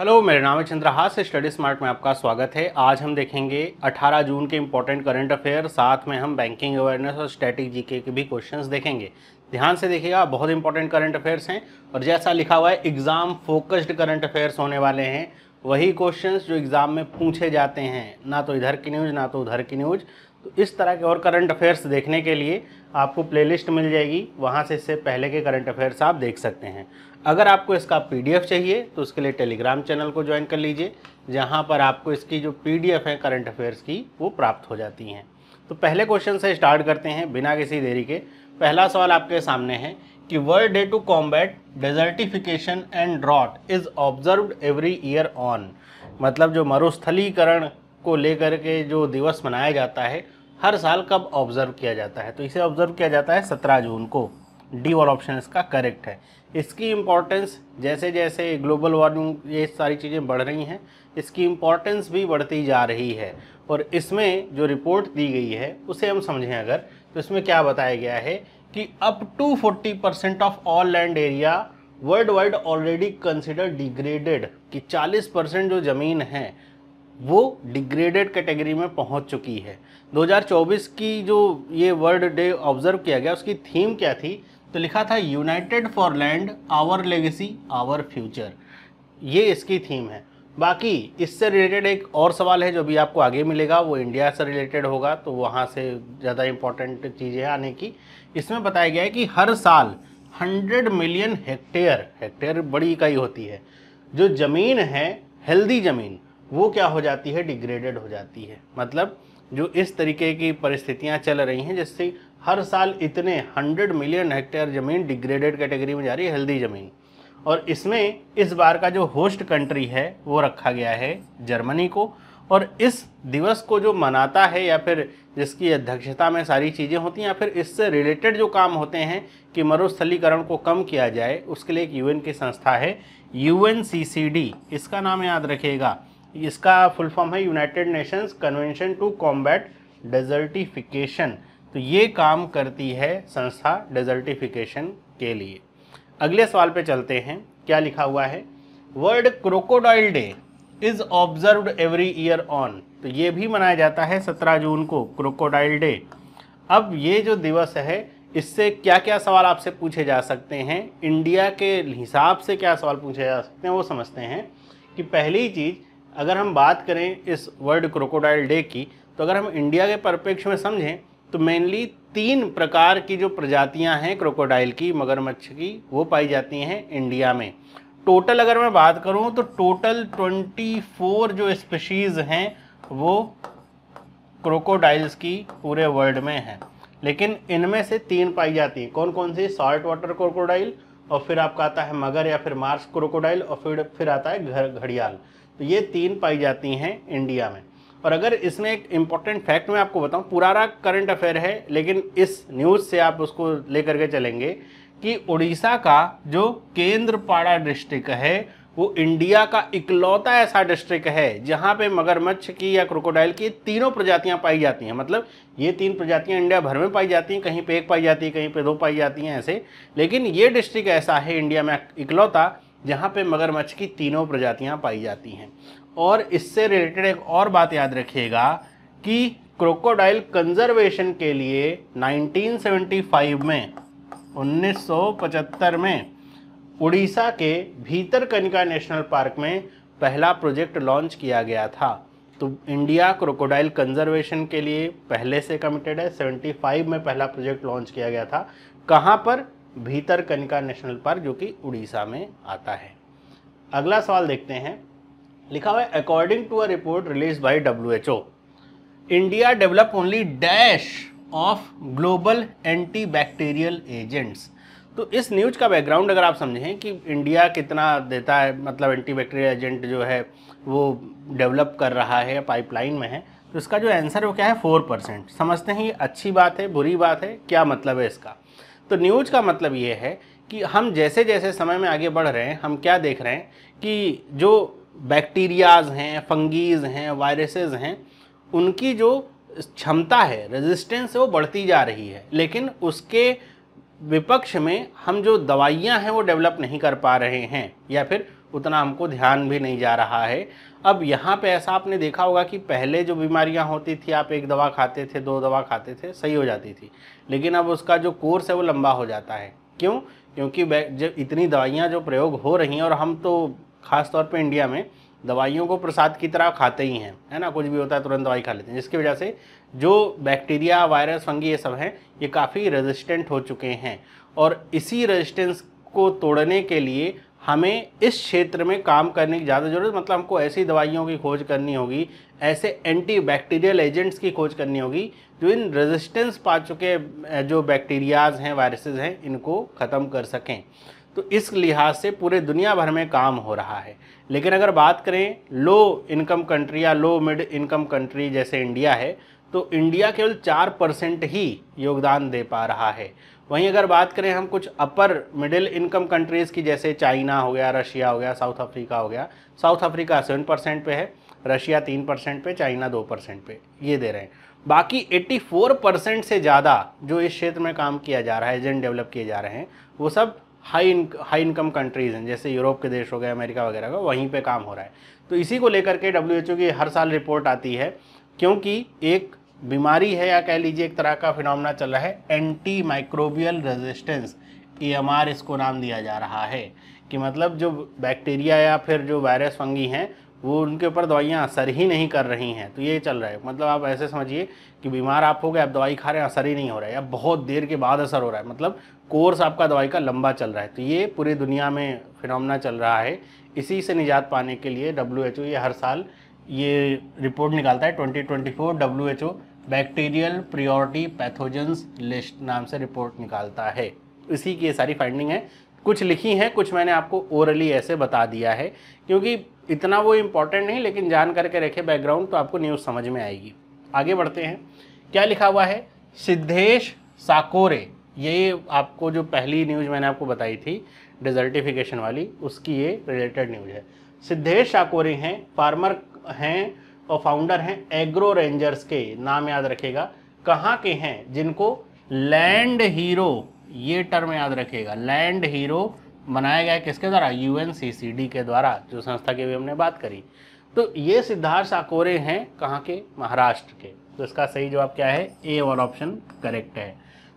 hello मेरा नाम है चंद्रहास स्टडी स्मार्ट में आपका स्वागत है आज हम देखेंगे 18 जून के इम्पॉर्टेंट करंट अफेयर साथ में हम बैंकिंग अवेयरनेस और स्टैटिक जीके के भी क्वेश्चंस देखेंगे ध्यान से देखिएगा बहुत इंपॉर्टेंट करंट अफेयर्स हैं और जैसा लिखा हुआ है एग्ज़ाम फोकस्ड करंट अफेयर्स होने वाले हैं वही क्वेश्चंस जो एग्ज़ाम में पूछे जाते हैं ना तो इधर की न्यूज़ ना तो उधर की न्यूज़ तो इस तरह के और करंट अफेयर्स देखने के लिए आपको प्लेलिस्ट मिल जाएगी वहाँ से इससे पहले के करंट अफेयर्स आप देख सकते हैं अगर आपको इसका पीडीएफ चाहिए तो उसके लिए टेलीग्राम चैनल को ज्वाइन कर लीजिए जहाँ पर आपको इसकी जो पीडीएफ है करंट अफेयर्स की वो प्राप्त हो जाती हैं तो पहले क्वेश्चन से स्टार्ट करते हैं बिना किसी देरी के पहला सवाल आपके सामने है कि world day to combat desertification and drought is observed every year on मतलब जो मरुस्थलीकरण को लेकर के जो दिवस मनाया जाता है हर साल कब ऑब्जर्व किया जाता है तो इसे ऑब्जर्व किया जाता है सत्रह जून को डी वाला ऑप्शन इसका करेक्ट है इसकी इम्पोर्टेंस जैसे जैसे ग्लोबल वार्मिंग ये सारी चीज़ें बढ़ रही हैं इसकी इम्पोर्टेंस भी बढ़ती जा रही है और इसमें जो रिपोर्ट दी गई है उसे हम समझें अगर तो इसमें क्या बताया गया है कि up to 40 percent of all land area world wide already consider degraded कि 40 परसेंट जो ज़मीन है वो डिग्रेडेड कैटेगरी में पहुंच चुकी है 2024 की जो ये वर्ल्ड डे ऑब्जर्व किया गया उसकी थीम क्या थी तो लिखा था united for land our legacy our future ये इसकी थीम है बाकी इससे रिलेटेड एक और सवाल है जो भी आपको आगे मिलेगा वो इंडिया से रिलेटेड होगा तो वहाँ से ज़्यादा इम्पोर्टेंट चीज़ें आने की इसमें बताया गया है कि हर साल 100 मिलियन हेक्टेयर हेक्टेयर बड़ी इकाई होती है जो ज़मीन है हेल्दी ज़मीन वो क्या हो जाती है डिग्रेडेड हो जाती है मतलब जो इस तरीके की परिस्थितियाँ चल रही हैं जिससे हर साल इतने हंड्रेड मिलियन हेक्टेयर ज़मीन डिग्रेडेड कैटेगरी में जा रही है हेल्दी ज़मीन और इसमें इस बार का जो होस्ट कंट्री है वो रखा गया है जर्मनी को और इस दिवस को जो मनाता है या फिर जिसकी अध्यक्षता में सारी चीज़ें होती हैं या फिर इससे रिलेटेड जो काम होते हैं कि मरुस्थलीकरण को कम किया जाए उसके लिए एक यूएन की संस्था है यू इसका नाम याद रखिएगा इसका फुल फॉर्म है United Nations convention to combat desertification तो ये काम करती है संस्था डेजर्टिफिकेशन के लिए अगले सवाल पे चलते हैं क्या लिखा हुआ है world crocodile day is observe every year on तो ये भी मनाया जाता है सत्रह जून को क्रोकोडाइल डे अब ये जो दिवस है इससे क्या क्या सवाल आपसे पूछे जा सकते हैं इंडिया के हिसाब से क्या सवाल पूछे जा सकते हैं वो समझते हैं कि पहली चीज़ अगर हम बात करें इस वर्ल्ड क्रोकोडाइल डे की तो अगर हम इंडिया के परिप्रेक्ष्य में समझें तो मेनली तीन प्रकार की जो प्रजातियां हैं क्रोकोडाइल की मगरमच्छ की वो पाई जाती हैं इंडिया में टोटल अगर मैं बात करूं तो टोटल 24 जो स्पीशीज़ हैं वो क्रोकोडाइल्स की पूरे वर्ल्ड में हैं लेकिन इनमें से तीन पाई जाती हैं कौन कौन सी सॉल्ट वाटर क्रोकोडाइल और फिर आपका आता है मगर या फिर मार्स क्रोकोडाइल और फिर फिर आता है घर घड़ियाल तो ये तीन पाई जाती हैं इंडिया में और अगर इसमें एक इम्पॉर्टेंट फैक्ट मैं आपको बताऊं पुराना करंट अफेयर है लेकिन इस न्यूज़ से आप उसको लेकर के चलेंगे कि उड़ीसा का जो केंद्रपाड़ा डिस्ट्रिक्ट है वो इंडिया का इकलौता ऐसा डिस्ट्रिक्ट है जहाँ पे मगरमच्छ की या क्रोकोडाइल की तीनों प्रजातियाँ पाई जाती हैं मतलब ये तीन प्रजातियाँ इंडिया भर में पाई जाती हैं कहीं पे एक पाई जाती है कहीं पे दो पाई जाती हैं ऐसे लेकिन ये डिस्ट्रिक्ट ऐसा है इंडिया में इकलौता जहाँ पे मगरमच्छ की तीनों प्रजातियाँ पाई जाती हैं और इससे रिलेटेड एक और बात याद रखिएगा कि क्रोकोडाइल कंजर्वेशन के लिए 1975 में 1975 में उड़ीसा के भीतर कनिका नेशनल पार्क में पहला प्रोजेक्ट लॉन्च किया गया था तो इंडिया क्रोकोडाइल कंजर्वेशन के लिए पहले से कमिटेड है 75 में पहला प्रोजेक्ट लॉन्च किया गया था कहाँ पर भीतर कनिका नेशनल पार्क जो कि उड़ीसा में आता है अगला सवाल देखते हैं लिखा हुआ है according to a report release by W H India develop only dash of global anti bacterial agents तो इस न्यूज का बैकग्राउंड अगर आप समझें कि इंडिया कितना देता है मतलब एंटी बैक्टीरियल एजेंट जो है वो डेवलप कर रहा है पाइपलाइन में है तो इसका जो आंसर वो क्या है फोर परसेंट समझते हैं ये अच्छी बात है बुरी बात है क्या मतलब है इसका तो न्यूज का मतलब ये है कि हम जैसे जैसे समय में आगे बढ़ रहे हैं हम क्या देख रहे हैं कि जो बैक्टीरियाज हैं फंगीज हैं वायरसेस हैं उनकी जो क्षमता है रेजिस्टेंस वो बढ़ती जा रही है लेकिन उसके विपक्ष में हम जो दवाइयां हैं वो डेवलप नहीं कर पा रहे हैं या फिर उतना हमको ध्यान भी नहीं जा रहा है अब यहाँ पे ऐसा आपने देखा होगा कि पहले जो बीमारियाँ होती थी आप एक दवा खाते थे दो दवा खाते थे सही हो जाती थी लेकिन अब उसका जो कोर्स है वो लंबा हो जाता है क्यों क्योंकि जब इतनी दवाइयाँ जो प्रयोग हो रही हैं और हम तो ख़ास तौर पर इंडिया में दवाइयों को प्रसाद की तरह खाते ही हैं है ना कुछ भी होता है तुरंत दवाई खा लेते हैं जिसकी वजह से जो बैक्टीरिया वायरस फंगी ये सब हैं ये काफ़ी रेजिस्टेंट हो चुके हैं और इसी रेजिस्टेंस को तोड़ने के लिए हमें इस क्षेत्र में काम करने की ज़्यादा ज़रूरत मतलब हमको ऐसी दवाइयों की खोज करनी होगी ऐसे एंटी बैक्टीरियल एजेंट्स की खोज करनी होगी जो इन रेजिस्टेंस पा चुके जो बैक्टीरियाज हैं वायरसेस हैं इनको ख़त्म कर सकें तो इस लिहाज से पूरे दुनिया भर में काम हो रहा है लेकिन अगर बात करें लो इनकम कंट्री या लो मिड इनकम कंट्री जैसे इंडिया है तो इंडिया केवल चार परसेंट ही योगदान दे पा रहा है वहीं अगर बात करें हम कुछ अपर मिडिल इनकम कंट्रीज़ की जैसे चाइना हो गया रशिया हो गया साउथ अफ्रीका हो गया साउथ अफ्रीका सेवन परसेंट पे है रशिया तीन परसेंट पे चाइना दो परसेंट पे ये दे रहे हैं बाकी एट्टी फोर परसेंट से ज़्यादा जो इस क्षेत्र में काम किया जा रहा है एजेंट डेवलप किए जा रहे हैं वो सब high in high income countries हैं जैसे यूरोप के देश हो गए अमेरिका वगैरह का वहीं पर काम हो रहा है तो इसी को लेकर के डब्ल्यू की हर साल रिपोर्ट आती है क्योंकि एक बीमारी है या कह लीजिए एक तरह का फिनोमना चल रहा है एंटी माइक्रोबियल रेजिस्टेंस ई इसको नाम दिया जा रहा है कि मतलब जो बैक्टीरिया या फिर जो वायरस फंगी हैं वो उनके ऊपर दवाइयाँ असर ही नहीं कर रही हैं तो ये चल रहा है मतलब आप ऐसे समझिए कि बीमार आप हो गए आप दवाई खा रहे हैं असर ही नहीं हो रहा है या बहुत देर के बाद असर हो रहा है मतलब कोर्स आपका दवाई का लंबा चल रहा है तो ये पूरी दुनिया में फिनमना चल रहा है इसी से निजात पाने के लिए डब्ल्यू ये हर साल ये रिपोर्ट निकालता है twenty twenty four W bacterial priority pathogens list नाम से रिपोर्ट निकालता है इसी की ये सारी फाइंडिंग है कुछ लिखी हैं कुछ मैंने आपको ओरली ऐसे बता दिया है क्योंकि इतना वो इम्पोर्टेंट नहीं लेकिन जान करके रखे बैकग्राउंड तो आपको न्यूज़ समझ में आएगी आगे बढ़ते हैं क्या लिखा हुआ है सिद्धेश साकोरे ये आपको जो पहली न्यूज़ मैंने आपको बताई थी डिजर्टिफिकेशन वाली उसकी ये रिलेटेड न्यूज़ है सिद्धेश साकोरे हैं फार्मर हैं और फाउंडर हैं एग्रो रेंजर्स के नाम याद रखेगा कहाँ के हैं जिनको लैंड हीरो ये टर्म याद रखेगा लैंड हीरो बनाया गया किसके द्वारा यूएनसीसीडी के द्वारा जो संस्था की भी हमने बात करी तो ये सिद्धार्थ साकोरे हैं कहाँ के महाराष्ट्र के तो इसका सही जवाब क्या है ए वन ऑप्शन करेक्ट है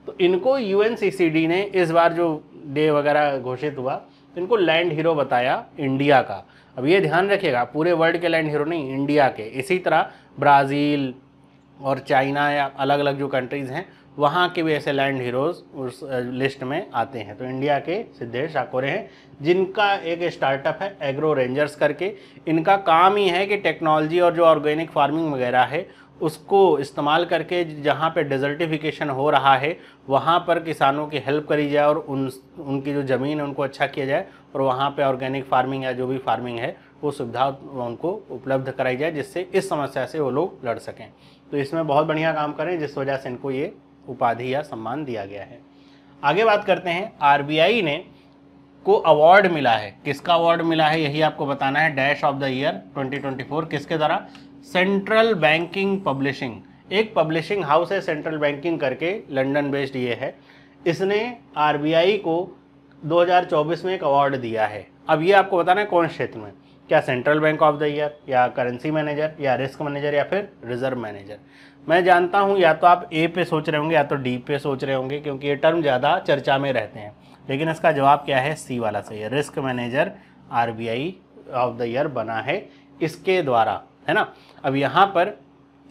तो इनको यू ने इस बार जो डे वगैरह घोषित हुआ तो इनको लैंड हीरो बताया इंडिया का अब ये ध्यान रखिएगा पूरे वर्ल्ड के लैंड हीरो नहीं इंडिया के इसी तरह ब्राज़ील और चाइना या अलग अलग जो कंट्रीज़ हैं वहाँ के भी ऐसे लैंड हीरोज़ उस लिस्ट में आते हैं तो इंडिया के सिद्धेश ठाकुर हैं जिनका एक स्टार्टअप है एग्रो रेंजर्स करके इनका काम ही है कि टेक्नोलॉजी और जो ऑर्गेनिक फार्मिंग वगैरह है उसको इस्तेमाल करके जहाँ पे डिजर्टिफिकेशन हो रहा है वहाँ पर किसानों की हेल्प करी जाए और उन उनकी जो ज़मीन है उनको अच्छा किया जाए और वहाँ पे ऑर्गेनिक फार्मिंग या जो भी फार्मिंग है वो सुविधा उनको उपलब्ध कराई जाए जिससे इस समस्या से वो लोग लड़ सकें तो इसमें बहुत बढ़िया काम करें जिस वजह से इनको ये उपाधि या सम्मान दिया गया है आगे बात करते हैं आर ने को अवार्ड मिला है किसका अवार्ड मिला है यही आपको बताना है dash of the year twenty किसके द्वारा सेंट्रल बैंकिंग पब्लिशिंग एक पब्लिशिंग हाउस है सेंट्रल बैंकिंग करके लंदन बेस्ड ये है इसने आरबीआई को 2024 में एक अवार्ड दिया है अब ये आपको बताना है कौन क्षेत्र में क्या central bank of the year या करेंसी मैनेजर या रिस्क मैनेजर या फिर रिजर्व मैनेजर मैं जानता हूँ या तो आप ए पे सोच रहे होंगे या तो डी पे सोच रहे होंगे क्योंकि ये टर्म ज़्यादा चर्चा में रहते हैं लेकिन इसका जवाब क्या है सी वाला सही है risk manager R of the year बना है इसके द्वारा है ना अब यहाँ पर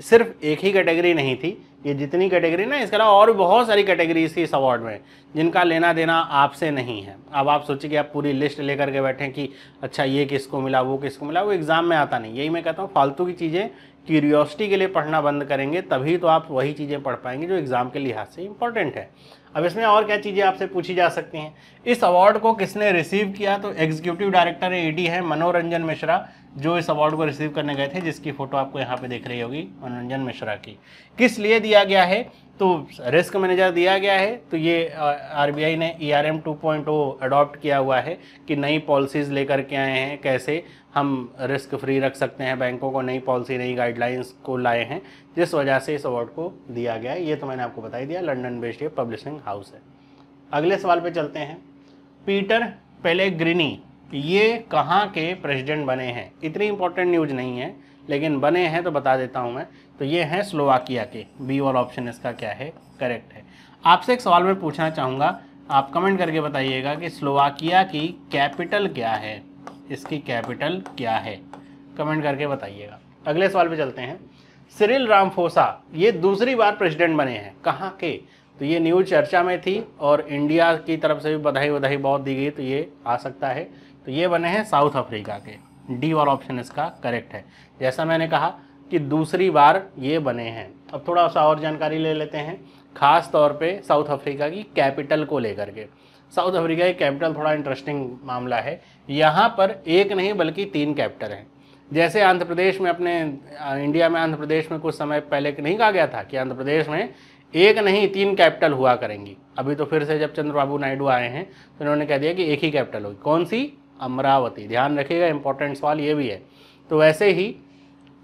सिर्फ एक ही कैटेगरी नहीं थी ये जितनी कैटेगरी ना इसके अलावा और भी बहुत सारी कैटेगरीज थी इस अवार्ड में जिनका लेना देना आपसे नहीं है अब आप सोचिए कि आप पूरी लिस्ट लेकर के बैठें कि अच्छा ये किसको मिला वो किसको मिला वो एग्ज़ाम में आता नहीं यही मैं कहता हूँ फालतू की चीज़ें क्यूरियोसिटी के लिए पढ़ना बंद करेंगे तभी तो आप वही चीज़ें पढ़ पाएंगे जो एग्ज़ाम के लिहाज से इंपॉर्टेंट है अब इसमें और क्या चीज़ें आपसे पूछी जा सकती हैं इस अवार्ड को किसने रिसीव किया तो एग्जीक्यूटिव डायरेक्टर ईडी है मनोरंजन मिश्रा जो इस अवार्ड को रिसीव करने गए थे जिसकी फ़ोटो आपको यहाँ पे देख रही होगी मनोरंजन मिश्रा की किस लिए दिया गया है तो रिस्क मैनेजर दिया गया है तो ये आरबीआई ने E R M two point O adopt किया हुआ है कि नई पॉलिसीज़ लेकर के आए हैं कैसे हम रिस्क फ्री रख सकते हैं बैंकों को नई पॉलिसी नई गाइडलाइंस को लाए हैं जिस वजह से इस अवार्ड को दिया गया है ये तो मैंने आपको बताई दिया लंडन बेस्ड ये पब्लिशिंग हाउस है अगले सवाल पर चलते हैं पीटर पेले ये कहाँ के प्रेसिडेंट बने हैं इतनी इंपॉर्टेंट न्यूज नहीं है लेकिन बने हैं तो बता देता हूँ मैं तो ये हैं स्लोवाकिया के बी और ऑप्शन इसका क्या है करेक्ट है आपसे एक सवाल मैं पूछना चाहूँगा आप कमेंट करके बताइएगा कि स्लोवाकिया की कैपिटल क्या है इसकी कैपिटल क्या है कमेंट करके बताइएगा अगले सवाल पर चलते हैं सिरिल रामफोसा ये दूसरी बार प्रेसिडेंट बने हैं कहाँ के तो ये न्यूज़ चर्चा में थी और इंडिया की तरफ से भी बधाई वधाई बहुत दी गई तो ये आ सकता है तो ये बने हैं साउथ अफ्रीका के डी वाला ऑप्शन इसका करेक्ट है जैसा मैंने कहा कि दूसरी बार ये बने हैं अब थोड़ा सा और जानकारी ले लेते हैं खास तौर पे साउथ अफ्रीका की कैपिटल को लेकर के साउथ अफ्रीका की कैपिटल थोड़ा इंटरेस्टिंग मामला है यहाँ पर एक नहीं बल्कि तीन कैपिटल हैं जैसे आंध्र प्रदेश में अपने इंडिया में आंध्र प्रदेश में कुछ समय पहले नहीं कहा गया था कि आंध्र प्रदेश में एक नहीं तीन कैपिटल हुआ करेंगी अभी तो फिर से जब चंद्रबाबू नायडू आए हैं तो उन्होंने कह दिया कि एक ही कैपिटल होगी कौन सी अमरावती ध्यान रखिएगा इंपॉर्टेंट सवाल ये भी है तो वैसे ही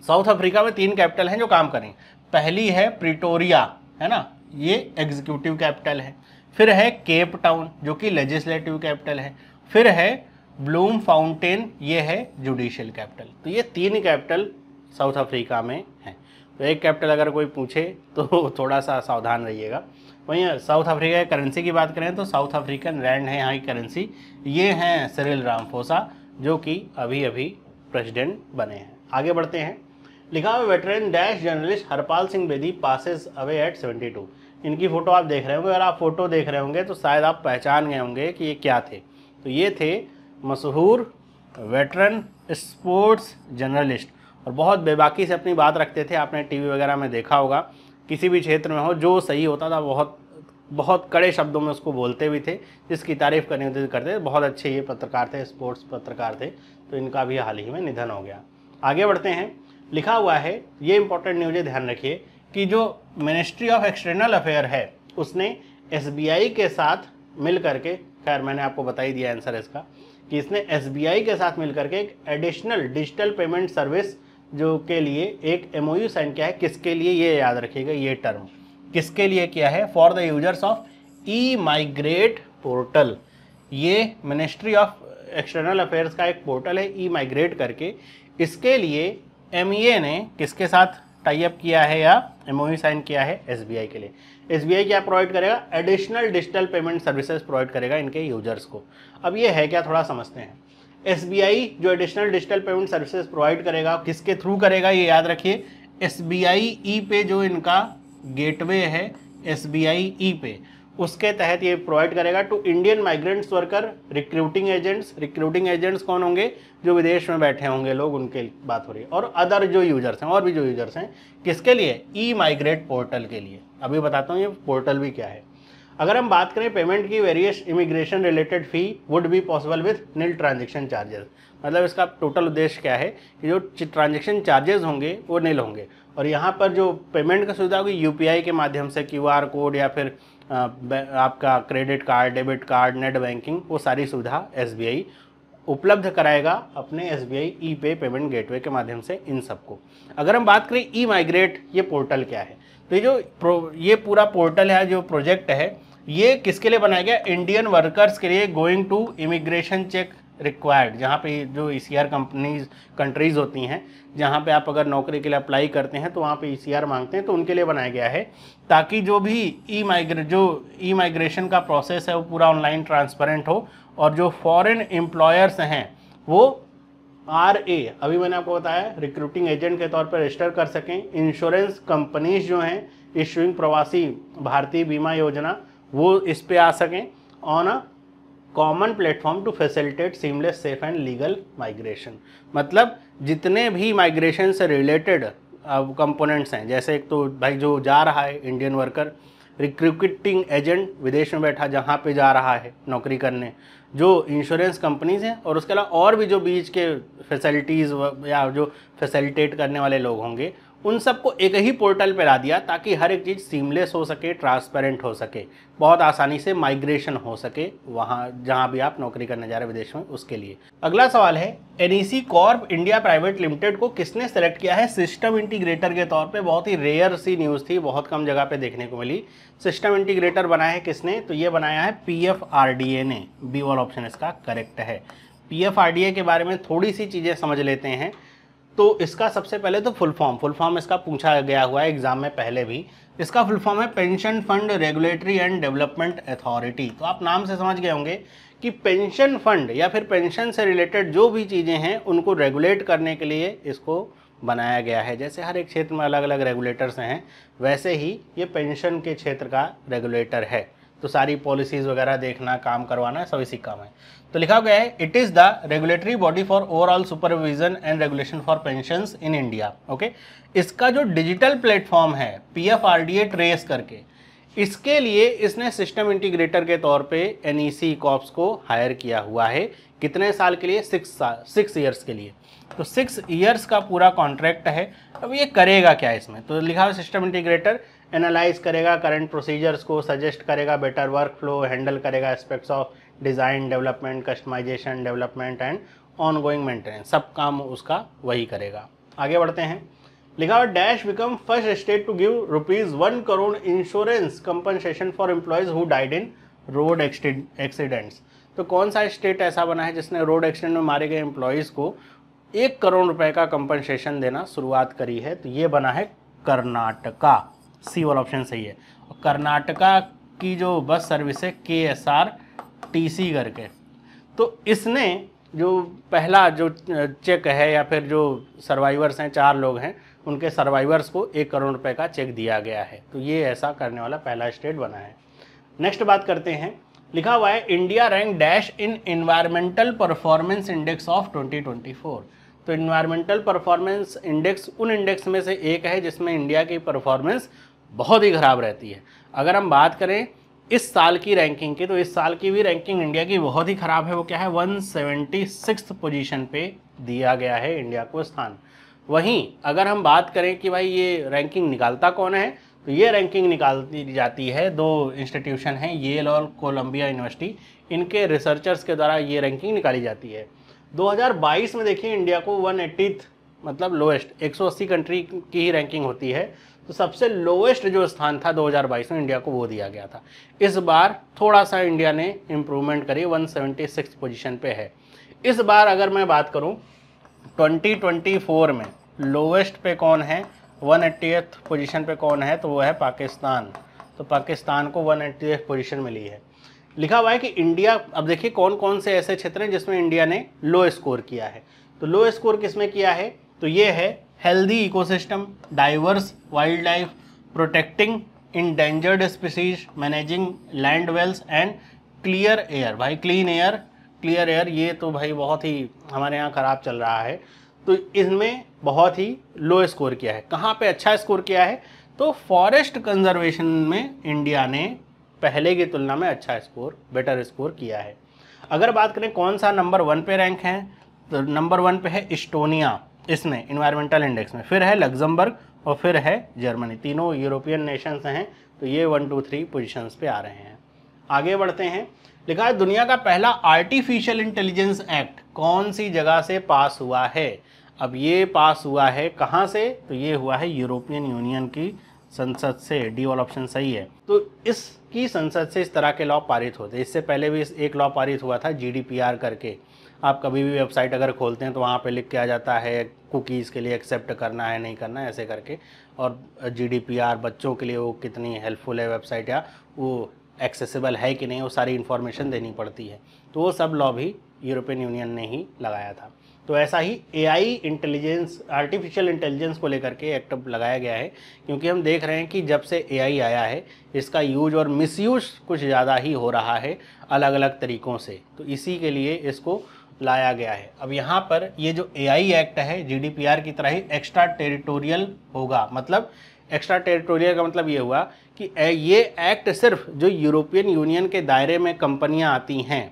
साउथ अफ्रीका में तीन कैपिटल हैं जो काम करें पहली है प्रिटोरिया है ना ये एग्जीक्यूटिव कैपिटल है फिर है केप टाउन जो कि लेजिस्लेटिव कैपिटल है फिर है ब्लूम फाउंटेन ये है जुडिशियल कैपिटल तो ये तीन कैपिटल साउथ अफ्रीका में हैं तो एक कैपिटल अगर कोई पूछे तो थोड़ा सा सावधान रहिएगा वहीं साउथ अफ्रीका की करेंसी की बात करें तो साउथ अफ्रीकन रैंड है यहाँ की करेंसी ये हैं सरिल रामफोसा जो कि अभी अभी प्रेसिडेंट बने हैं आगे बढ़ते हैं लिखा हुआ veteran dash journalist Harpal Singh Bedi passes away at two इनकी फ़ोटो आप देख रहे होंगे अगर आप फ़ोटो देख रहे होंगे तो शायद आप पहचान गए होंगे कि ये क्या थे तो ये थे मशहूर वेटरन स्पोर्ट्स जर्नलिस्ट और बहुत बेबाकी से अपनी बात रखते थे आपने टीवी वगैरह में देखा होगा किसी भी क्षेत्र में हो जो सही होता था बहुत बहुत कड़े शब्दों में उसको बोलते भी थे जिसकी तारीफ़ करने होती करते थे बहुत अच्छे ये पत्रकार थे स्पोर्ट्स पत्रकार थे तो इनका भी हाल ही में निधन हो गया आगे बढ़ते हैं लिखा हुआ है ये इंपॉर्टेंट न्यूज ध्यान रखिए कि जो मिनिस्ट्री ऑफ एक्सटर्नल अफेयर है उसने एस के साथ मिल करके खैर मैंने आपको बता ही दिया आंसर इसका कि इसने एस के साथ मिल करके एक एडिशनल डिजिटल पेमेंट सर्विस जो के लिए एक एम साइन किया है किसके लिए ये याद रखिएगा ये टर्म किसके लिए किया है for the users of E migrate portal ये मिनिस्ट्री ऑफ एक्सटर्नल अफेयर्स का एक पोर्टल है ई माइग्रेट करके इसके लिए एम e ने किसके साथ टाइप किया है या एम साइन किया है एस के लिए एस क्या प्रोवाइड करेगा additional digital payment services provide करेगा इनके यूजर्स को अब ये है क्या थोड़ा समझते हैं एस जो additional digital payment services provide करेगा किसके थ्रू करेगा ये याद रखिए एस बी ई पे जो इनका गेटवे है एस बी ई पे उसके तहत ये प्रोवाइड करेगा to Indian migrants worker recruiting agents recruiting agents कौन होंगे जो विदेश में बैठे होंगे लोग उनके बात हो रही है और अदर जो यूजर्स हैं और भी जो यूजर्स हैं किसके लिए ई माइग्रेट पोर्टल के लिए अभी बताता हूँ ये पोर्टल भी क्या है अगर हम बात करें पेमेंट की various immigration related fee would be possible with nil transaction charges मतलब इसका टोटल उद्देश्य क्या है कि जो ट्रांजेक्शन चार्जेस होंगे वो नील होंगे और यहाँ पर जो पेमेंट का सुविधा होगी यू के माध्यम से क्यू कोड या फिर आपका credit card debit card net banking वो सारी सुविधा एस उपलब्ध कराएगा अपने एस बी आई ई पे पेमेंट गेटवे के माध्यम से इन सबको अगर हम बात करें ई माइग्रेट ये पोर्टल क्या है तो ये जो ये पूरा पोर्टल है जो प्रोजेक्ट है ये किसके लिए बनाया गया इंडियन वर्कर्स के लिए going to immigration check required जहाँ पे जो E C R companies countries होती हैं जहाँ पे आप अगर नौकरी के लिए अप्लाई करते हैं तो वहाँ पे ई सी आर मांगते हैं तो उनके लिए बनाया गया है ताकि जो भी ई माइग्रे जो ई माइग्रेशन का प्रोसेस है वो पूरा ऑनलाइन ट्रांसपेरेंट हो और जो फॉरेन एम्प्लॉयर्स हैं वो आर ए अभी मैंने आपको बताया रिक्रूटिंग एजेंट के तौर पर रजिस्टर कर सकें इंश्योरेंस कंपनीज जो हैं इशूइंग प्रवासी भारतीय बीमा योजना वो इस पर आ सकें on a common platform to facilitate seamless safe and legal migration मतलब जितने भी माइग्रेशन से रिलेटेड कंपोनेंट्स हैं जैसे एक तो भाई जो जा रहा है इंडियन वर्कर रिक्रूटिंग एजेंट विदेश में बैठा जहाँ पे जा रहा है नौकरी करने जो इंश्योरेंस कंपनीज हैं और उसके अलावा और भी जो बीच के फैसिलिटीज़ या जो फैसिलिटेट करने वाले लोग होंगे उन सबको एक ही पोर्टल पर ला दिया ताकि हर एक चीज़ सीमलेस हो सके ट्रांसपेरेंट हो सके बहुत आसानी से माइग्रेशन हो सके वहाँ जहाँ भी आप नौकरी करने जा रहे विदेश में उसके लिए अगला सवाल है N corp India private limited को किसने सेलेक्ट किया है सिस्टम इंटीग्रेटर के तौर पर बहुत ही रेयर सी न्यूज़ थी बहुत कम जगह पर देखने को मिली सिस्टम इंटीग्रेटर बनाया है किसने तो ये बनाया है P F R D A ने बी वाला ऑप्शन इसका करेक्ट है P F R D A के बारे में थोड़ी सी चीज़ें समझ लेते हैं तो इसका सबसे पहले तो फुल फॉर्म फुल फॉर्म इसका पूछा गया हुआ है एग्जाम में पहले भी इसका फुल फॉर्म है pension fund regulatory and development authority तो आप नाम से समझ गए होंगे कि पेंशन फंड या फिर पेंशन से रिलेटेड जो भी चीज़ें हैं उनको रेगुलेट करने के लिए इसको बनाया गया है जैसे हर एक क्षेत्र में अलग अलग रेगुलेटर्स हैं वैसे ही ये पेंशन के क्षेत्र का रेगुलेटर है तो सारी पॉलिसीज वगैरह देखना काम करवाना सब इसी काम है तो लिखा गया है it is the regulatory body for overall supervision and regulation for pension in India okay इसका जो डिजिटल प्लेटफॉर्म है P F R D A trace करके इसके लिए इसने सिस्टम इंटीग्रेटर के तौर पे एन ई सी कॉप्स को हायर किया हुआ है कितने साल के लिए सिक्स साल सिक्स ईयर्स के लिए तो सिक्स ईयर्स का पूरा कॉन्ट्रैक्ट है अब ये करेगा क्या इसमें तो लिखा हुआ सिस्टम इंटीग्रेटर एनालाइज करेगा करंट प्रोसीजर्स को सजेस्ट करेगा बेटर वर्क फ्लो हैंडल करेगा aspects of design development customisation development and on going maintenance सब काम उसका वही करेगा आगे बढ़ते हैं लिखा dash become first state to give rupees one crore insurance compensation for employees who died in road accidents तो कौन सा स्टेट ऐसा बना है जिसने रोड एक्सीडेंट में मारे गए एम्प्लॉयज़ को एक करोड़ रुपए का कंपनसेशन देना शुरुआत करी है तो ये बना है कर्नाटका सी वाला ऑप्शन सही है और कर्नाटका की जो बस सर्विस है के एस आर टी सी करके तो इसने जो पहला जो चेक है या फिर जो सर्वाइवर्स हैं चार लोग हैं उनके सर्वाइवर्स को एक करोड़ रुपए का चेक दिया गया है तो ये ऐसा करने वाला पहला स्टेट बना है नेक्स्ट बात करते हैं लिखा हुआ है India rank dash in environmental performance index of 2024 तो इन्वायरमेंटल परफॉर्मेंस इंडेक्स उन इंडेक्स में से एक है जिसमें इंडिया की परफॉर्मेंस बहुत ही खराब रहती है अगर हम बात करें इस साल की रैंकिंग की तो इस साल की भी रैंकिंग इंडिया की बहुत ही ख़राब है वो क्या है वन सेवेंटी सिक्स पोजिशन पर दिया गया है इंडिया को स्थान वहीं अगर हम बात करें कि भाई ये रैंकिंग निकालता कौन है तो ये रैंकिंग निकालती जाती है दो इंस्टीट्यूशन हैं येल और कोलंबिया यूनिवर्सिटी इनके रिसर्चर्स के द्वारा ये रैंकिंग निकाली जाती है 2022 में देखिए इंडिया को वन मतलब लोएस्ट 180 कंट्री की ही रैंकिंग होती है तो सबसे लोवेस्ट जो स्थान था 2022 में इंडिया को वो दिया गया था इस बार थोड़ा सा इंडिया ने इम्प्रूवमेंट करी 176 पोजीशन पे है इस बार अगर मैं बात करूं 2024 में लोवेस्ट पे कौन है वन एट्टी पोजीशन पे कौन है तो वो है पाकिस्तान तो पाकिस्तान को वन एट्टी पोजीशन मिली है लिखा हुआ है कि इंडिया अब देखिए कौन कौन से ऐसे क्षेत्र हैं जिसमें इंडिया ने लो स्कोर किया है तो लो स्कोर किस में किया है तो ये है healthy diverse wild life protecting endangered species managing land wells and clear air भाई क्लीन एयर क्लियर एयर ये तो भाई बहुत ही हमारे यहाँ ख़राब चल रहा है तो इसमें बहुत ही लो स्कोर किया है कहाँ पे अच्छा स्कोर किया है तो फॉरेस्ट कंजर्वेशन में इंडिया ने पहले की तुलना में अच्छा स्कोर बेटर स्कोर किया है अगर बात करें कौन सा नंबर वन पे रैंक है तो नंबर वन पे है इस्टोनिया इसमें इन्वायरमेंटल इंडेक्स में फिर है लग्जमबर्ग और फिर है जर्मनी तीनों यूरोपियन नेशंस हैं तो ये वन टू थ्री पोजिशंस पे आ रहे हैं आगे बढ़ते हैं लिखा है दुनिया का पहला आर्टिफिशियल इंटेलिजेंस एक्ट कौन सी जगह से पास हुआ है अब ये पास हुआ है कहाँ से तो ये हुआ है यूरोपियन यूनियन की संसद से डी वाला ऑप्शन सही है तो इसकी संसद से इस तरह के लॉ पारित होते हैं इससे पहले भी इस एक लॉ पारित हुआ था जीडीपीआर करके आप कभी भी वेबसाइट अगर खोलते हैं तो वहाँ पे लिख के आ जाता है कुकीज़ के लिए एक्सेप्ट करना है नहीं करना है ऐसे करके और जीडीपीआर बच्चों के लिए वो कितनी हेल्पफुल है वेबसाइट या वो एक्सेसिबल है कि नहीं वो सारी इन्फॉर्मेशन देनी पड़ती है तो वो सब लॉ भी यूरोपियन यूनियन ने ही लगाया था तो ऐसा ही ए इंटेलिजेंस आर्टिफिशियल इंटेलिजेंस को लेकर के एक्ट लगाया गया है क्योंकि हम देख रहे हैं कि जब से ए आया है इसका यूज और मिसयूज कुछ ज़्यादा ही हो रहा है अलग अलग तरीक़ों से तो इसी के लिए इसको लाया गया है अब यहाँ पर ये जो एआई एक्ट है जीडीपीआर की तरह ही एक्स्ट्रा टेरिटोरियल होगा मतलब एक्स्ट्रा टेरिटोरियल का मतलब ये हुआ कि ये एक्ट सिर्फ जो यूरोपियन यूनियन के दायरे में कंपनियाँ आती हैं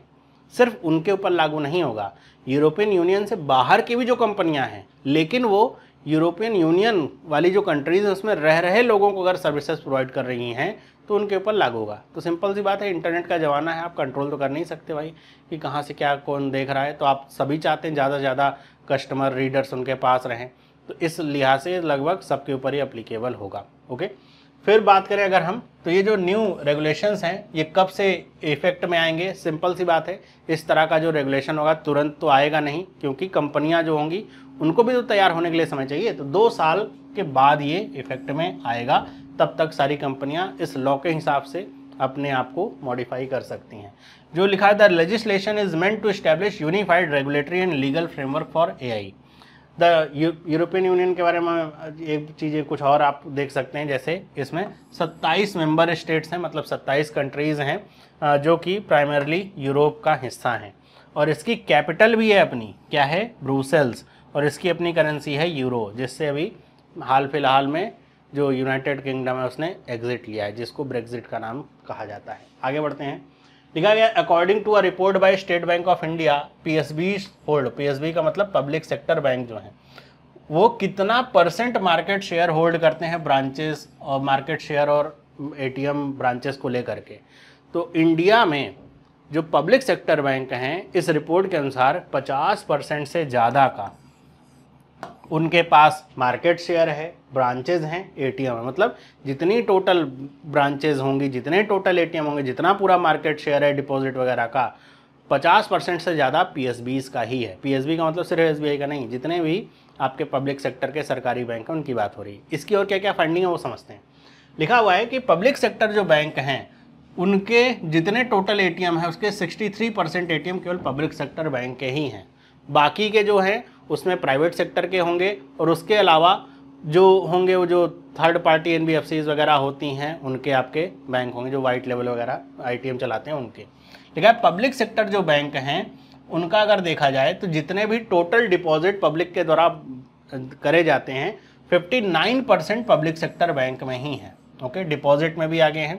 सिर्फ उनके ऊपर लागू नहीं होगा यूरोपियन यूनियन से बाहर की भी जो कंपनियाँ हैं लेकिन वो यूरोपियन यूनियन वाली जो कंट्रीज़ हैं उसमें रह रहे लोगों को अगर सर्विसेज प्रोवाइड कर रही हैं तो उनके ऊपर लागू होगा तो सिंपल सी बात है इंटरनेट का ज़माना है आप कंट्रोल तो कर नहीं सकते भाई कि कहाँ से क्या कौन देख रहा है तो आप सभी चाहते हैं ज़्यादा से ज़्यादा कस्टमर रीडर्स उनके पास रहें तो इस लिहाज से लगभग सबके ऊपर ही अप्लीकेबल होगा ओके फिर बात करें अगर हम तो ये जो न्यू रेगुलेशंस हैं ये कब से इफेक्ट में आएंगे सिंपल सी बात है इस तरह का जो रेगुलेशन होगा तुरंत तो आएगा नहीं क्योंकि कंपनियां जो होंगी उनको भी तो तैयार होने के लिए समय चाहिए तो दो साल के बाद ये इफेक्ट में आएगा तब तक सारी कंपनियां इस लॉ के हिसाब से अपने आप को मॉडिफाई कर सकती हैं जो लिखा है the legislation is meant to establish unified regulatory and legal framework for A I the European Union के बारे में एक चीज़ें कुछ और आप देख सकते हैं जैसे इसमें 27 मेंबर स्टेट्स हैं मतलब 27 कंट्रीज़ हैं जो कि प्राइमरली यूरोप का हिस्सा हैं और इसकी कैपिटल भी है अपनी क्या है ब्रूसेल्स और इसकी अपनी करेंसी है यूरो जिससे अभी हाल फिलहाल में जो यूनाइटेड किंगडम है उसने एग्जिट लिया है जिसको ब्रेग्जिट का नाम कहा जाता है आगे बढ़ते हैं लिखा गया according to a report by State Bank of India PSB hold PSB का मतलब पब्लिक सेक्टर बैंक जो है वो कितना परसेंट मार्केट शेयर होल्ड करते हैं ब्रांचेस और मार्केट शेयर और एम ब्रांचेस को लेकर के तो इंडिया में जो पब्लिक सेक्टर बैंक हैं इस रिपोर्ट के अनुसार 50 परसेंट से ज़्यादा का उनके पास मार्केट शेयर है ब्रांचेज हैं एटीएम है मतलब जितनी टोटल ब्रांचेज होंगी जितने टोटल एटीएम होंगे जितना पूरा मार्केट शेयर है डिपॉजिट वगैरह का 50 परसेंट से ज़्यादा पी का ही है पी का मतलब सिर्फ एस का नहीं जितने भी आपके पब्लिक सेक्टर के सरकारी बैंक हैं उनकी बात हो रही है इसकी और क्या क्या फंडिंग है वो समझते हैं लिखा हुआ है कि पब्लिक सेक्टर जो बैंक हैं उनके जितने टोटल ए है उसके 63 परसेंट ए केवल पब्लिक सेक्टर बैंक के ही हैं बाकी के जो हैं उसमें प्राइवेट सेक्टर के होंगे और उसके अलावा जो होंगे वो जो थर्ड पार्टी एन वगैरह होती हैं उनके आपके बैंक होंगे जो वाइट लेवल वगैरह आई चलाते हैं उनके ठीक है पब्लिक सेक्टर जो बैंक हैं उनका अगर देखा जाए तो जितने भी टोटल डिपॉजिट पब्लिक के द्वारा करे जाते हैं 59 परसेंट पब्लिक सेक्टर बैंक में ही है ओके डिपॉजिट में भी आगे हैं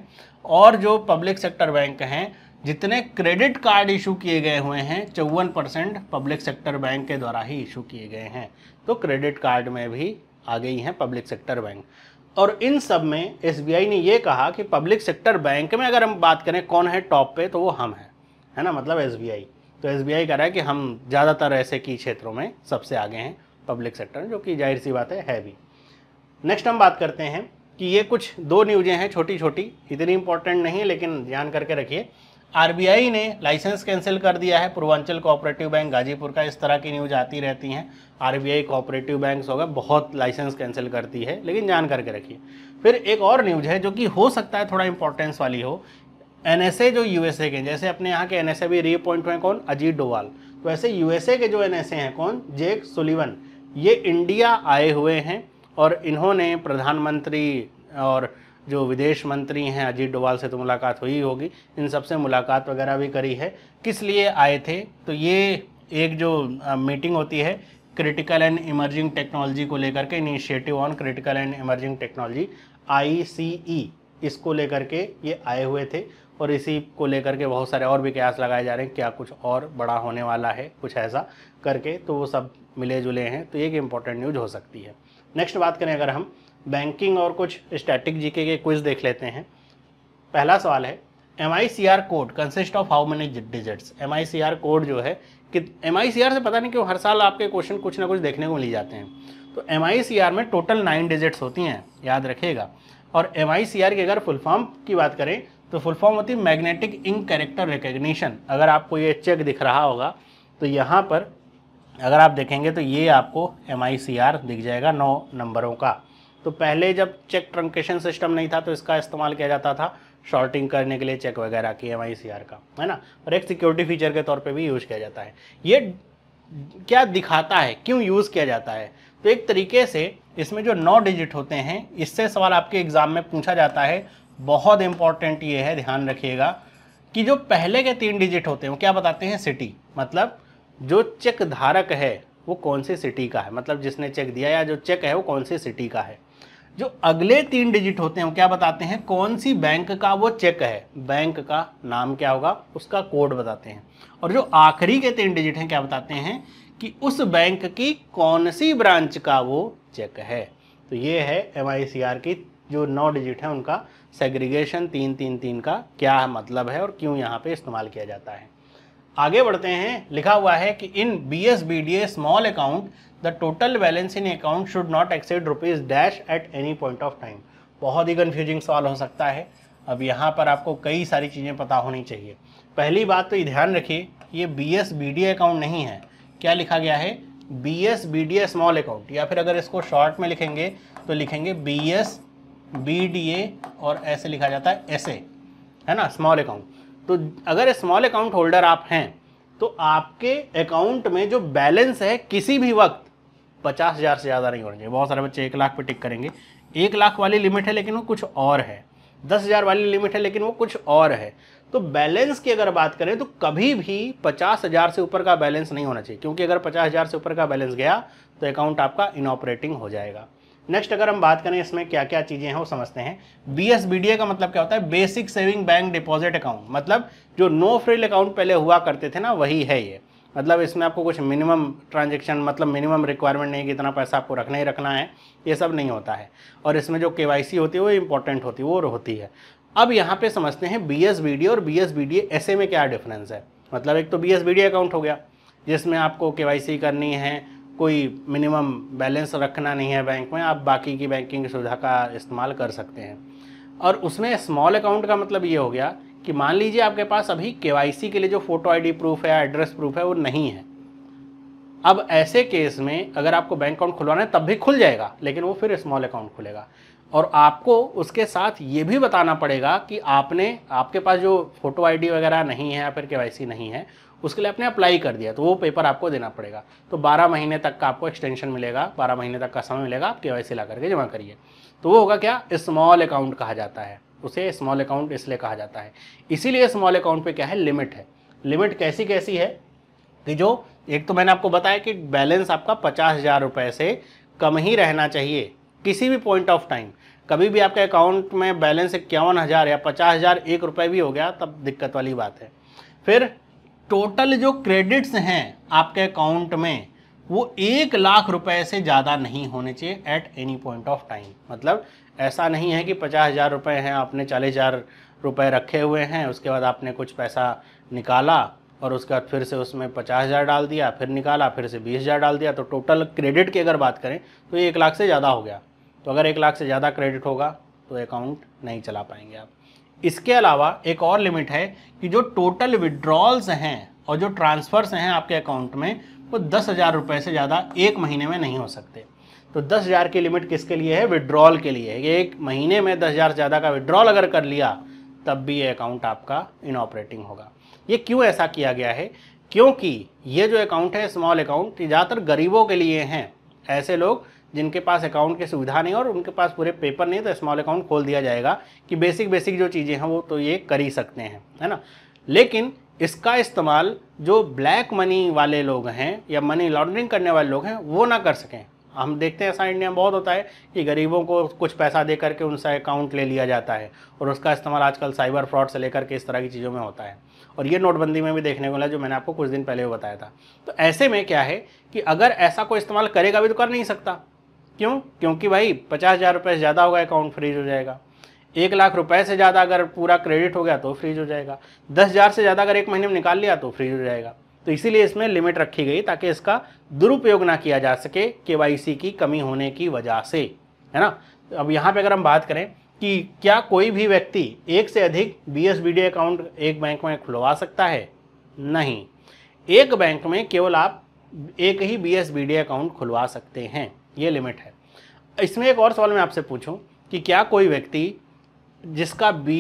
और जो पब्लिक सेक्टर बैंक हैं जितने क्रेडिट कार्ड इशू किए गए हुए हैं चौवन परसेंट पब्लिक सेक्टर बैंक के द्वारा ही इशू किए गए हैं तो क्रेडिट कार्ड में भी आ गई हैं पब्लिक सेक्टर बैंक और इन सब में एसबीआई ने ये कहा कि पब्लिक सेक्टर बैंक में अगर हम बात करें कौन है टॉप पे तो वो हम हैं है ना मतलब एस तो एसबीआई कह रहा है कि हम ज़्यादातर ऐसे की क्षेत्रों में सबसे आगे हैं पब्लिक सेक्टर जो कि जाहिर सी बात है, है भी नेक्स्ट हम बात करते हैं कि ये कुछ दो न्यूज़ें हैं छोटी छोटी इतनी इंपॉर्टेंट नहीं है लेकिन ध्यान करके रखिए आरबीआई ने लाइसेंस कैंसिल कर दिया है पूर्वांचल कोऑपरेटिव बैंक गाजीपुर का इस तरह की न्यूज आती रहती हैं आरबीआई कोऑपरेटिव बैंक्स गए बहुत लाइसेंस कैंसिल करती है लेकिन जान करके रखिए फिर एक और न्यूज है जो कि हो सकता है थोड़ा इंपॉर्टेंस वाली हो एनएसए जो यूएसए के जैसे अपने यहाँ के एनएसए भी रीअपॉइंट हुए कौन अजीत डोवाल तो ऐसे यूएसए के जो एनएसए हैं कौन जेक सुलिवन ये इंडिया आए हुए हैं और इन्होंने प्रधानमंत्री और जो विदेश मंत्री हैं अजीत डोवाल से तो मुलाकात हुई होगी इन सबसे मुलाकात वगैरह भी करी है किस लिए आए थे तो ये एक जो मीटिंग होती है क्रिटिकल एंड इमर्जिंग टेक्नोलॉजी को लेकर के initiative on critical and emerging technology I इसको लेकर के ये आए हुए थे और इसी को लेकर के बहुत सारे और भी कयास लगाए जा रहे हैं क्या कुछ और बड़ा होने वाला है कुछ ऐसा करके तो वो सब मिले जुले हैं तो एक इम्पॉर्टेंट न्यूज हो सकती है नेक्स्ट बात करें अगर हम बैंकिंग और कुछ स्टैटिक जीके के क्विज देख लेते हैं पहला सवाल है M I C R code consist of how many digits M I C R code जो है कि एम आई सी आर से पता नहीं क्यों हर साल आपके क्वेश्चन कुछ ना कुछ देखने को मिल जाते हैं तो एम आई सी आर में टोटल नाइन डिजिट्स होती हैं याद रखिएगा और एम आई सी आर की अगर फुल फॉर्म की बात करें तो फुल फॉर्म होती है मैग्नेटिक इंक कैरेक्टर रिकग्निशन अगर आपको ये चेक दिख रहा होगा तो यहाँ पर अगर आप देखेंगे तो ये आपको एम आई सी आर दिख जाएगा नौ नंबरों का तो पहले जब चेक ट्रंकेशन सिस्टम नहीं था तो इसका इस्तेमाल किया जाता था शॉर्टिंग करने के लिए चेक वगैरह की एम आई का है ना और एक सिक्योरिटी फीचर के तौर पर भी यूज़ किया जाता है ये क्या दिखाता है क्यों यूज़ किया जाता है तो एक तरीके से इसमें जो नौ डिजिट होते हैं इससे सवाल आपके एग्ज़ाम में पूछा जाता है बहुत इंपॉर्टेंट ये है ध्यान रखिएगा कि जो पहले के तीन डिजिट होते हैं वो क्या बताते हैं सिटी मतलब जो चेक धारक है वो कौन सी सिटी का है मतलब जिसने चेक दिया या जो चेक है वो कौन सी सिटी का है जो अगले तीन डिजिट होते हैं वो क्या बताते हैं कौन सी बैंक का वो चेक है बैंक का नाम क्या होगा उसका कोड बताते हैं और जो आखिरी के तीन डिजिट हैं क्या बताते हैं कि उस बैंक की कौन सी ब्रांच का वो चेक है तो ये है एम की जो नौ डिजिट है उनका सेग्रीगेशन तीन तीन तीन का क्या मतलब है और क्यों यहाँ पे इस्तेमाल किया जाता है आगे बढ़ते हैं लिखा हुआ है कि in B S B D A small account the total balance in account should not exceed rupees dash at any point of time बहुत ही कन्फ्यूजिंग सवाल हो सकता है अब यहाँ पर आपको कई सारी चीज़ें पता होनी चाहिए पहली बात तो ये ध्यान रखिए ये B S B D account नहीं है क्या लिखा गया है B S B D A small account या फिर अगर इसको शॉर्ट में लिखेंगे तो लिखेंगे B S B D A और ऐसे लिखा जाता है एस ए है ना स्मॉल अकाउंट तो अगर स्मॉल अकाउंट होल्डर आप हैं तो आपके अकाउंट में जो बैलेंस है किसी भी वक्त पचास हज़ार से ज़्यादा नहीं होना चाहिए बहुत सारे बच्चे एक लाख पे टिक करेंगे एक लाख वाली लिमिट है लेकिन वो कुछ और है दस हज़ार वाली लिमिट है लेकिन वो कुछ और है तो बैलेंस की अगर बात करें तो कभी भी पचास हज़ार से ऊपर का बैलेंस नहीं होना चाहिए क्योंकि अगर पचास हज़ार से ऊपर का बैलेंस गया तो अकाउंट आपका इनऑपरेटिंग हो जाएगा नेक्स्ट अगर हम बात करें इसमें क्या क्या चीज़ें हैं वो समझते हैं B S B D A का मतलब क्या होता है basic saving bank deposit account मतलब जो नो फ्रिल अकाउंट पहले हुआ करते थे ना वही है ये मतलब इसमें आपको कुछ मिनिमम ट्रांजेक्शन मतलब मिनिमम रिक्वायरमेंट नहीं कि इतना पैसा आपको रखना ही रखना है ये सब नहीं होता है और इसमें जो के होती है वो इंपॉर्टेंट होती है वो होती है अब यहाँ पे समझते हैं बी एस और बी एस ऐसे में क्या डिफरेंस है मतलब एक तो बी एस अकाउंट हो गया जिसमें आपको के करनी है कोई मिनिमम बैलेंस रखना नहीं है बैंक में आप बाकी की बैंकिंग सुविधा का इस्तेमाल कर सकते हैं और उसमें स्मॉल अकाउंट का मतलब ये हो गया कि मान लीजिए आपके पास अभी के के लिए जो फ़ोटो आईडी प्रूफ है एड्रेस प्रूफ है वो नहीं है अब ऐसे केस में अगर आपको बैंक अकाउंट खुलवाना है तब भी खुल जाएगा लेकिन वो फिर स्मॉल अकाउंट खुलेगा और आपको उसके साथ ये भी बताना पड़ेगा कि आपने आपके पास जो फ़ोटो आईडी वगैरह नहीं है या फिर के नहीं है उसके लिए आपने अप्लाई कर दिया तो वो पेपर आपको देना पड़ेगा तो 12 महीने तक का आपको एक्सटेंशन मिलेगा 12 महीने तक का समय मिलेगा आप के ला करके जमा करिए तो वो होगा क्या स्मॉल अकाउंट कहा जाता है उसे स्मॉल अकाउंट इसलिए कहा जाता है इसीलिए स्मॉल अकाउंट पे क्या है लिमिट है लिमिट कैसी कैसी है कि जो एक तो मैंने आपको बताया कि बैलेंस आपका पचास हज़ार रुपये से कम ही रहना चाहिए किसी भी पॉइंट ऑफ टाइम कभी भी आपके अकाउंट में बैलेंस इक्यावन हज़ार या पचास हज़ार एक रुपये भी हो गया तब दिक्कत वाली बात है फिर टोटल जो क्रेडिट्स हैं आपके अकाउंट में वो एक लाख रुपए से ज़्यादा नहीं होने चाहिए at any point of time मतलब ऐसा नहीं है कि पचास हज़ार रुपये हैं आपने चालीस हज़ार रुपये रखे हुए हैं उसके बाद आपने कुछ पैसा निकाला और उसके बाद फिर से उसमें पचास हज़ार डाल दिया फिर निकाला फिर से बीस हज़ार डाल दिया तो टोटल क्रेडिट की अगर बात करें तो ये एक लाख से ज़्यादा हो गया तो अगर एक लाख से ज़्यादा क्रेडिट होगा तो अकाउंट नहीं चला पाएंगे आप इसके अलावा एक और लिमिट है कि जो टोटल विड्रॉल्स हैं और जो ट्रांसफ़र्स हैं आपके अकाउंट में वो दस हज़ार रुपये से ज़्यादा एक महीने में नहीं हो सकते तो दस हज़ार की लिमिट किसके लिए है विड्रॉल के लिए है एक महीने में दस हज़ार से ज़्यादा का विड्रॉल अगर कर लिया तब भी ये अकाउंट आपका इनऑपरेटिंग होगा ये क्यों ऐसा किया गया है क्योंकि ये जो अकाउंट है स्मॉल अकाउंट ज़्यादातर गरीबों के लिए हैं ऐसे लोग जिनके पास अकाउंट की सुविधा नहीं और उनके पास पूरे पेपर नहीं तो स्मॉल अकाउंट खोल दिया जाएगा कि बेसिक बेसिक जो चीज़ें हैं वो तो ये कर ही सकते हैं है ना लेकिन इसका इस्तेमाल जो ब्लैक मनी वाले लोग हैं या मनी लॉन्ड्रिंग करने वाले लोग हैं वो ना कर सकें हम देखते हैं ऐसा इंडिया में बहुत होता है कि गरीबों को कुछ पैसा दे करके उनसे अकाउंट ले लिया जाता है और उसका इस्तेमाल आजकल साइबर फ्रॉड से लेकर के इस तरह की चीज़ों में होता है और ये नोटबंदी में भी देखने को मिला जो मैंने आपको कुछ दिन पहले बताया था तो ऐसे में क्या है कि अगर ऐसा कोई इस्तेमाल करेगा भी तो कर नहीं सकता क्यों क्योंकि भाई पचास हज़ार रुपये से ज़्यादा होगा अकाउंट फ्रीज हो जाएगा एक लाख रुपए से ज़्यादा अगर पूरा क्रेडिट हो गया तो फ्रीज हो जाएगा दस हज़ार से ज़्यादा अगर एक महीने में निकाल लिया तो फ्रीज हो जाएगा तो इसीलिए इसमें लिमिट रखी गई ताकि इसका दुरुपयोग ना किया जा सके के की कमी होने की वजह से है ना अब यहाँ पर अगर हम बात करें कि क्या कोई भी व्यक्ति एक से अधिक बी एस अकाउंट एक बैंक में खुलवा सकता है नहीं एक बैंक में केवल आप एक ही बी एस अकाउंट खुलवा सकते हैं ये लिमिट है इसमें एक और सवाल मैं आपसे पूछूं कि क्या कोई व्यक्ति जिसका बी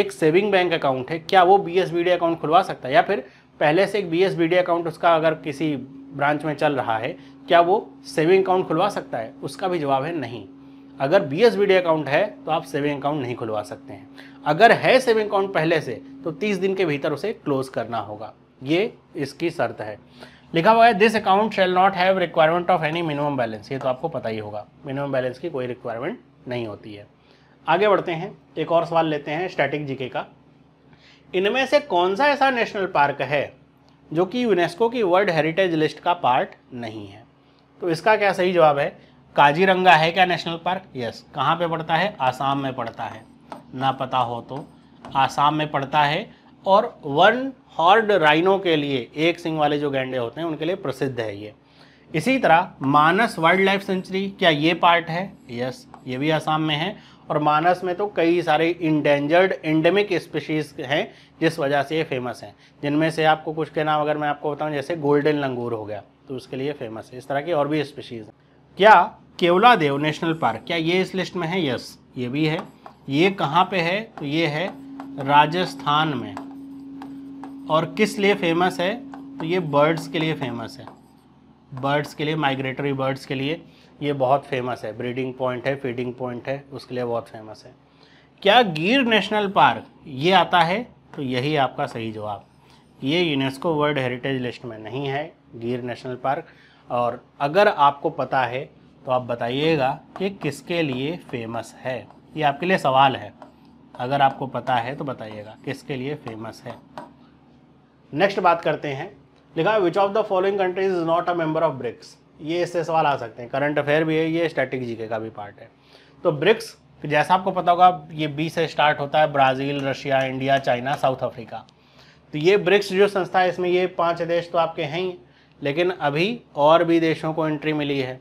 एक सेविंग बैंक अकाउंट है क्या वो बी एस अकाउंट खुलवा सकता है या फिर पहले से एक बी एस अकाउंट उसका अगर किसी ब्रांच में चल रहा है क्या वो सेविंग अकाउंट खुलवा सकता है उसका भी जवाब है नहीं अगर बी एस अकाउंट है तो आप सेविंग अकाउंट नहीं खुलवा सकते हैं अगर है सेविंग अकाउंट पहले से तो 30 दिन के भीतर उसे क्लोज करना होगा ये इसकी शर्त है लिखा हुआ है this account shall not have requirement of any minimum balance ये तो आपको पता ही होगा मिनिमम बैलेंस की कोई रिक्वायरमेंट नहीं होती है आगे बढ़ते हैं एक और सवाल लेते हैं स्टैटिक जीके का इनमें से कौन सा ऐसा नेशनल पार्क है जो कि यूनेस्को की वर्ल्ड हेरिटेज लिस्ट का पार्ट नहीं है तो इसका क्या सही जवाब है काजीरंगा है क्या नेशनल पार्क यस कहाँ पे पड़ता है आसाम में पड़ता है ना पता हो तो आसाम में पड़ता है और वन हॉर्ड राइनो के लिए एक सिंग वाले जो गैंडे होते हैं उनके लिए प्रसिद्ध है ये इसी तरह मानस वाइल्ड लाइफ सेंचुरी क्या ये पार्ट है यस ये भी आसाम में है और मानस में तो कई सारे इंडेंजर्ड एंडेमिक स्पीशीज़ हैं जिस वजह से ये फेमस हैं जिनमें से आपको कुछ के नाम अगर मैं आपको बताऊं जैसे गोल्डन लंगूर हो गया तो उसके लिए फेमस है इस तरह की और भी स्पीशीज़ हैं क्या केवला देव नेशनल पार्क क्या ये इस लिस्ट में है यस ये भी है ये कहाँ पे है तो ये है राजस्थान में और किस लिए फेमस है तो ये बर्ड्स के लिए फेमस है बर्ड्स के लिए माइग्रेटरी बर्ड्स के लिए ये बहुत फेमस है ब्रीडिंग पॉइंट है फीडिंग पॉइंट है उसके लिए बहुत फेमस है क्या गिर नेशनल पार्क ये आता है तो यही आपका सही जवाब ये यूनेस्को वर्ल्ड हेरिटेज लिस्ट में नहीं है गिर नेशनल पार्क और अगर आपको पता है तो आप बताइएगा कि किसके लिए फेमस है ये आपके लिए सवाल है अगर आपको पता है तो बताइएगा किसके लिए फेमस है नेक्स्ट बात करते हैं लिखा which of the following countries is not a member of BRICS ये इससे सवाल आ सकते हैं करंट अफेयर भी है ये स्टैटिक जीके का भी पार्ट है तो ब्रिक्स जैसा आपको पता होगा ये बी से स्टार्ट होता है Brazil Russia India China South Africa तो ये ब्रिक्स जो संस्था है इसमें ये पांच देश तो आपके हैं ही लेकिन अभी और भी देशों को एंट्री मिली है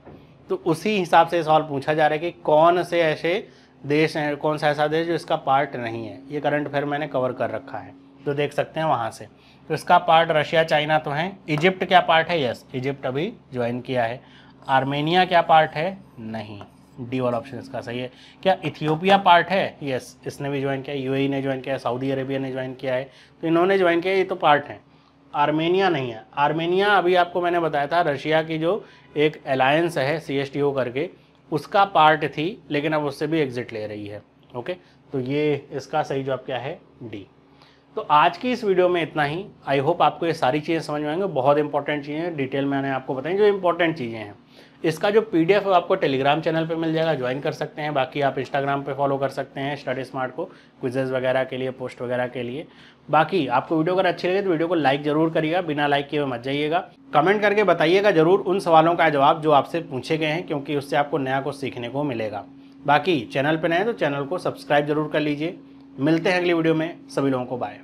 तो उसी हिसाब से सवाल पूछा जा रहा है कि कौन से ऐसे देश हैं कौन सा ऐसा देश जो इसका पार्ट नहीं है ये करंट अफेयर मैंने कवर कर रखा है तो देख सकते हैं वहाँ से तो इसका पार्ट रशिया चाइना तो है इजिप्ट क्या पार्ट है यस इजिप्ट अभी ज्वाइन किया है आर्मेनिया क्या पार्ट है नहीं डी वाला ऑप्शन इसका सही है क्या इथियोपिया पार्ट है यस इसने भी ज्वाइन किया यू e ने ज्वाइन किया सऊदी अरेबिया ने ज्वाइन किया है तो इन्होंने ज्वाइन किया ये तो पार्ट हैं आर्मेनिया नहीं है आर्मेनिया अभी आपको मैंने बताया था रशिया की जो एक अलायंस है सी करके उसका पार्ट थी लेकिन अब उससे भी एग्ज़िट ले रही है ओके तो ये इसका सही जवाब क्या है डी तो आज की इस वीडियो में इतना ही आई होप आपको ये सारी चीज़ें समझ में आएंगे बहुत इंपॉर्टेंट चीज़ें डिटेल में मैंने आपको बताई जो इंपॉर्टेंट चीज़ें हैं इसका जो पी डी एफ आपको टेलीग्राम चैनल पे मिल जाएगा ज्वाइन कर सकते हैं बाकी आप इंस्टाग्राम पे फॉलो कर सकते हैं स्टडी स्मार्ट को क्विजेज वगैरह के लिए पोस्ट वगैरह के लिए बाकी आपको वीडियो अगर अच्छी लगे तो वीडियो को लाइक जरूर करिएगा बिना लाइक किए मत जाइएगा कमेंट करके बताइएगा जरूर उन सवालों का जवाब जो आपसे पूछे गए हैं क्योंकि उससे आपको नया कुछ सीखने को मिलेगा बाकी चैनल पर नए तो चैनल को सब्सक्राइब जरूर कर लीजिए मिलते हैं अगली वीडियो में सभी लोगों को बाय